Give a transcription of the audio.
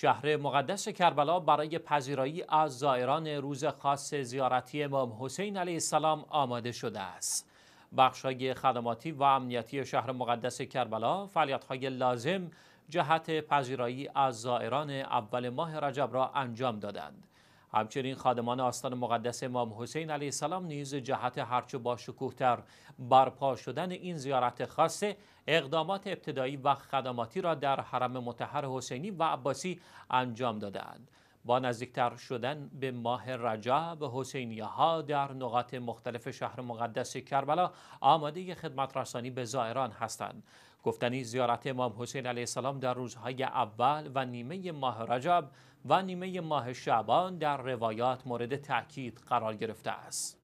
شهر مقدس کربلا برای پذیرایی از زائران روز خاص زیارتی امام حسین علیه السلام آماده شده است. بخشهای خدماتی و امنیتی شهر مقدس کربلا فعالیت‌های لازم جهت پذیرایی از زائران اول ماه رجب را انجام دادند. همچنین خادمان آستان مقدس امام حسین علیه السلام نیز جهت هرچه با شکوهتر برپا شدن این زیارت خاص اقدامات ابتدایی و خدماتی را در حرم متحر حسینی و عباسی انجام دادند. با نزدیکتر شدن به ماه رجب حسینیه ها در نقاط مختلف شهر مقدس کربلا آماده خدمت رسانی به زائران هستند گفتنی زیارت امام حسین علیه السلام در روزهای اول و نیمه ماه رجب و نیمه ماه شعبان در روایات مورد تاکید قرار گرفته است